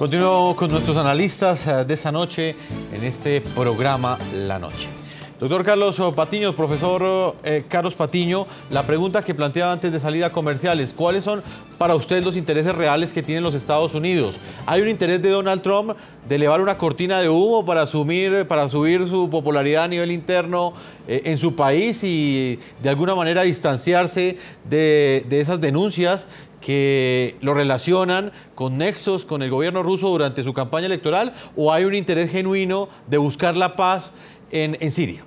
Continuamos con nuestros analistas eh, de esa noche en este programa La Noche. Doctor Carlos Patiño, profesor eh, Carlos Patiño, la pregunta que planteaba antes de salir a comerciales, ¿cuáles son para usted los intereses reales que tienen los Estados Unidos? ¿Hay un interés de Donald Trump de elevar una cortina de humo para, asumir, para subir su popularidad a nivel interno eh, en su país y de alguna manera distanciarse de esas denuncias que lo relacionan con nexos con el gobierno ruso durante su campaña electoral o hay un interés genuino de buscar la paz en, en Siria?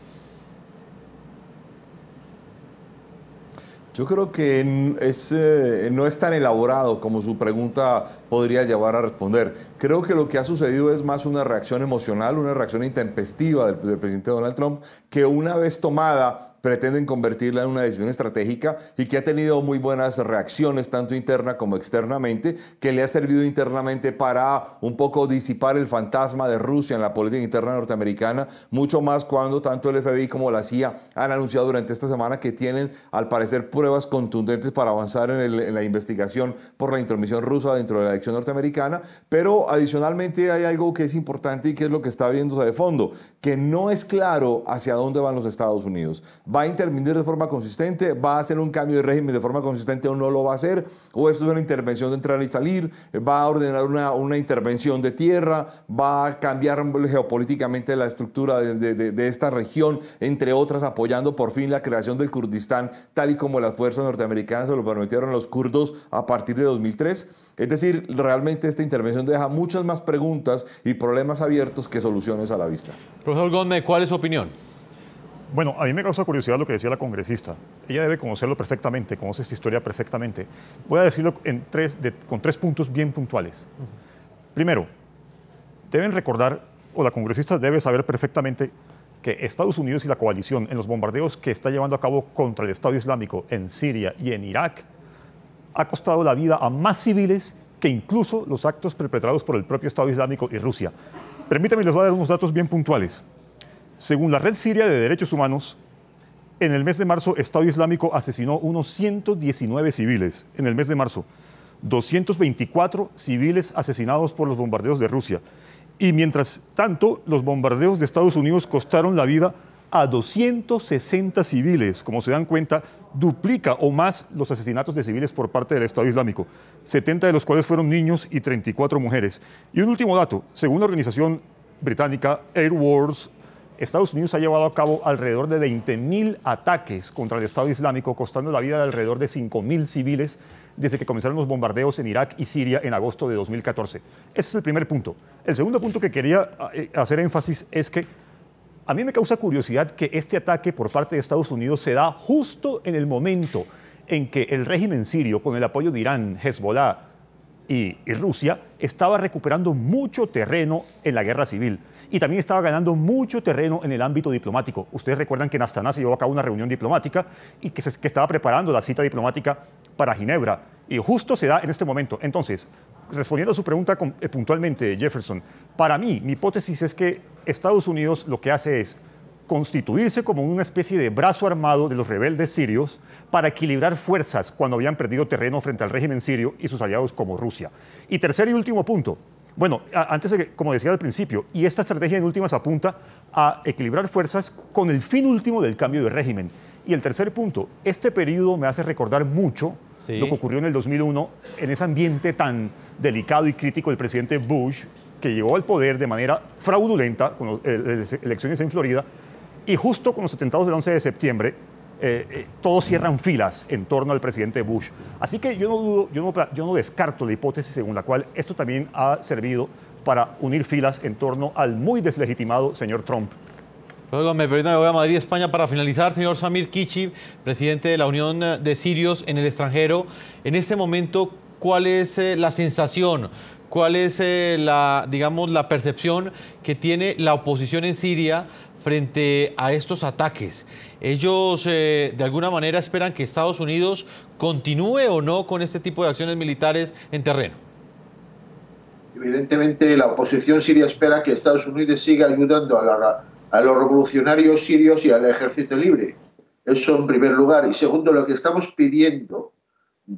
Yo creo que eh, no es tan elaborado como su pregunta podría llevar a responder. Creo que lo que ha sucedido es más una reacción emocional, una reacción intempestiva del presidente Donald Trump, que una vez tomada pretenden convertirla en una decisión estratégica y que ha tenido muy buenas reacciones, tanto interna como externamente, que le ha servido internamente para un poco disipar el fantasma de Rusia en la política interna norteamericana, mucho más cuando tanto el FBI como la CIA han anunciado durante esta semana que tienen, al parecer, pruebas contundentes para avanzar en, la investigación por la intromisión rusa dentro de la elección norteamericana, pero adicionalmente hay algo que es importante y que es lo que está viéndose de fondo, que no es claro hacia dónde van los Estados Unidos. ¿Va a intervenir de forma consistente? ¿Va a hacer un cambio de régimen de forma consistente o no lo va a hacer? ¿O esto es una intervención de entrar y salir? ¿Va a ordenar una, intervención de tierra? ¿Va a cambiar geopolíticamente la estructura de, esta región, entre otras, apoyando por fin la creación del Kurdistán, tal y como las fuerzas norteamericanas se lo permitieron a los kurdos a partir de 2003? Es decir, realmente esta intervención deja muchas más preguntas y problemas abiertos que soluciones a la vista. Profesor Gómez, ¿cuál es su opinión? Bueno, a mí me causa curiosidad lo que decía la congresista. Ella debe conocerlo perfectamente, conoce esta historia perfectamente. Voy a decirlo con tres puntos bien puntuales. Primero, deben recordar, o la congresista debe saber perfectamente, que Estados Unidos y la coalición en los bombardeos que está llevando a cabo contra el Estado Islámico en Siria y en Irak ha costado la vida a más civiles que incluso los actos perpetrados por el propio Estado Islámico y Rusia. Permítame, les voy a dar unos datos bien puntuales. Según la Red Siria de Derechos Humanos, en el mes de marzo Estado Islámico asesinó unos 119 civiles. En el mes de marzo, 224 civiles asesinados por los bombardeos de Rusia. Y mientras tanto, los bombardeos de Estados Unidos costaron la vida a 260 civiles. Como se dan cuenta, duplica o más los asesinatos de civiles por parte del Estado Islámico, 70 de los cuales fueron niños y 34 mujeres. Y un último dato, según la organización británica Air Wars Estados Unidos ha llevado a cabo alrededor de 20.000 ataques contra el Estado Islámico, costando la vida de alrededor de 5.000 civiles desde que comenzaron los bombardeos en Irak y Siria en agosto de 2014. Ese es el primer punto. El segundo punto que quería eh, hacer énfasis es que a mí me causa curiosidad que este ataque por parte de Estados Unidos se da justo en el momento en que el régimen sirio, con el apoyo de Irán, Hezbollah y, y Rusia, estaba recuperando mucho terreno en la guerra civil y también estaba ganando mucho terreno en el ámbito diplomático. Ustedes recuerdan que en Astana se llevó a cabo una reunión diplomática y que, estaba preparando la cita diplomática para Ginebra. Y justo se da en este momento. Entonces, respondiendo a su pregunta eh, puntualmente, Jefferson, para mí, mi hipótesis es que Estados Unidos lo que hace es constituirse como una especie de brazo armado de los rebeldes sirios para equilibrar fuerzas cuando habían perdido terreno frente al régimen sirio y sus aliados como Rusia. Y tercer y último punto, bueno, antes, de que, como decía al principio, y esta estrategia en últimas apunta a equilibrar fuerzas con el fin último del cambio de régimen. Y el tercer punto, este periodo me hace recordar mucho lo que ocurrió en el 2001, en ese ambiente tan delicado y crítico del presidente Bush, que llegó al poder de manera fraudulenta, con las elecciones en Florida, y justo con los atentados del 11 de septiembre, eh, eh, todos cierran filas en torno al presidente Bush. Así que yo no, dudo, yo, no, descarto la hipótesis según la cual esto también ha servido para unir filas en torno al muy deslegitimado señor Trump. Luego me voy a Madrid, España, para finalizar, señor Samir Kichi, presidente de la Unión de Sirios en el extranjero. En este momento, cuál es eh, la sensación, cuál es eh, la, digamos, la percepción que tiene la oposición en Siria frente a estos ataques. Ellos eh, de alguna manera esperan que Estados Unidos continúe o no con este tipo de acciones militares en terreno. Evidentemente la oposición siria espera que Estados Unidos siga ayudando a, a los revolucionarios sirios y al ejército libre. Eso en primer lugar. Y segundo, lo que estamos pidiendo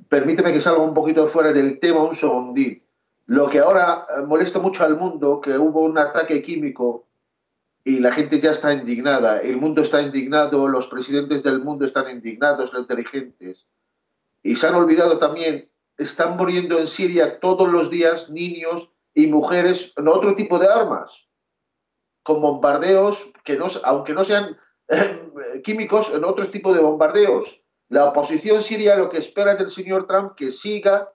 permíteme que salga un poquito fuera del tema un segundín. Lo que ahora eh, molesta mucho al mundo, que hubo un ataque químico y la gente ya está indignada, el mundo está indignado, los presidentes del mundo están indignados, los dirigentes. Y se han olvidado también, están muriendo en Siria todos los días niños y mujeres en otro tipo de armas, con bombardeos que aunque no sean eh, químicos, en otro tipo de bombardeos la oposición siria lo que espera del señor Trump que siga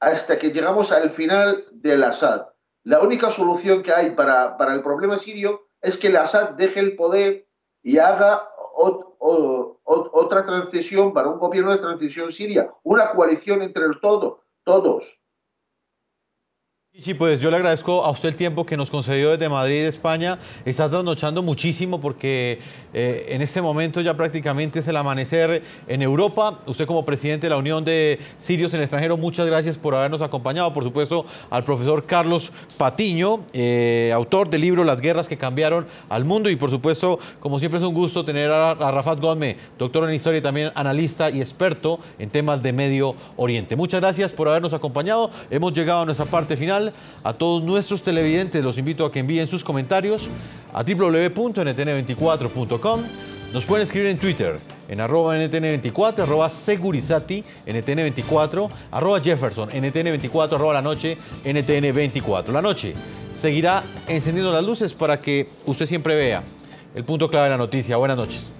hasta que llegamos al final del Assad. La única solución que hay para, para el problema sirio es que el Assad deje el poder y haga otra transición para un gobierno de transición siria, una coalición entre el todos. Y pues yo le agradezco a usted el tiempo que nos concedió desde Madrid, España. Está trasnochando muchísimo porque eh, en este momento ya prácticamente es el amanecer en Europa. Usted como presidente de la Unión de Sirios en el extranjero, muchas gracias por habernos acompañado. Por supuesto, al profesor Carlos Patiño, eh, autor del libro Las guerras que cambiaron al mundo. Y por supuesto, como siempre es un gusto tener a, Rafat Gómez, doctor en historia y también analista y experto en temas de Medio Oriente. Muchas gracias por habernos acompañado. Hemos llegado a nuestra parte final. A todos nuestros televidentes los invito a que envíen sus comentarios a www.ntn24.com. Nos pueden escribir en Twitter, en arroba NTN24, arroba Segurizati, NTN24, arroba Jefferson, NTN24, arroba La Noche, NTN24. La Noche seguirá encendiendo las luces para que usted siempre vea el punto clave de la noticia. Buenas noches.